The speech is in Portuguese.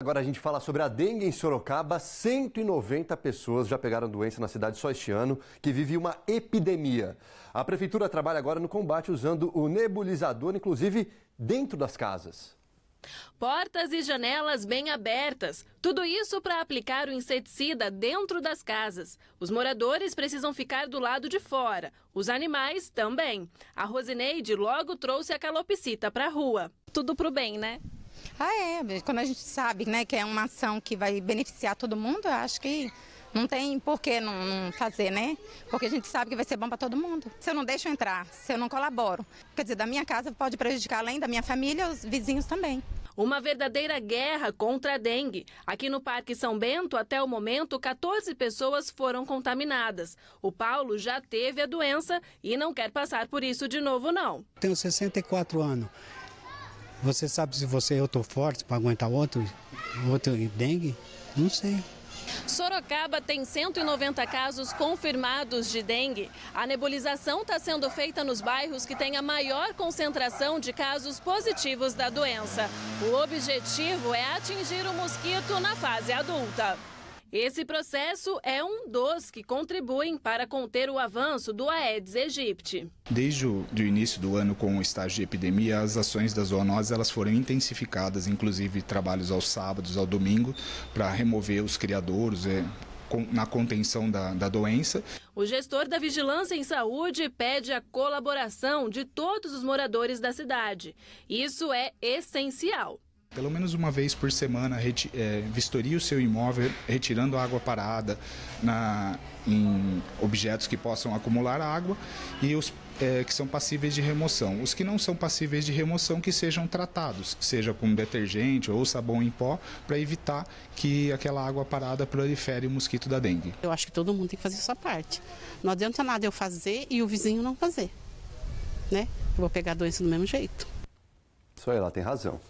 Agora a gente fala sobre a dengue em Sorocaba. 190 pessoas já pegaram doença na cidade só este ano, que vive uma epidemia. A prefeitura trabalha agora no combate usando o nebulizador, inclusive dentro das casas. Portas e janelas bem abertas. Tudo isso para aplicar o inseticida dentro das casas. Os moradores precisam ficar do lado de fora. Os animais também. A Rosineide logo trouxe a calopsita para a rua. Tudo pro bem, né? Ah, é. Quando a gente sabe né, que é uma ação que vai beneficiar todo mundo, eu acho que não tem por que não, não fazer, né? Porque a gente sabe que vai ser bom para todo mundo. Se eu não deixo entrar, se eu não colaboro, quer dizer, da minha casa pode prejudicar além da minha família, os vizinhos também. Uma verdadeira guerra contra a dengue. Aqui no Parque São Bento, até o momento, 14 pessoas foram contaminadas. O Paulo já teve a doença e não quer passar por isso de novo, não. Tenho 64 anos. Você sabe se você eu estou forte para aguentar outro, outro dengue? Não sei. Sorocaba tem 190 casos confirmados de dengue. A nebulização está sendo feita nos bairros que têm a maior concentração de casos positivos da doença. O objetivo é atingir o mosquito na fase adulta. Esse processo é um dos que contribuem para conter o avanço do Aedes aegypti. Desde o início do ano com o estágio de epidemia, as ações das zoonose elas foram intensificadas, inclusive trabalhos aos sábados, ao domingo, para remover os criadores, é, na contenção da, da, doença. O gestor da Vigilância em Saúde pede a colaboração de todos os moradores da cidade. Isso é essencial. Pelo menos uma vez por semana, é, vistorie o seu imóvel retirando água parada na, em objetos que possam acumular água e os é, que são passíveis de remoção. Os que não são passíveis de remoção, que sejam tratados, seja com detergente ou sabão em pó, para evitar que aquela água parada prolifere o mosquito da dengue. Eu acho que todo mundo tem que fazer a sua parte. Não adianta nada eu fazer e o vizinho não fazer. Né? Eu vou pegar a doença do mesmo jeito. Isso aí, ela tem razão.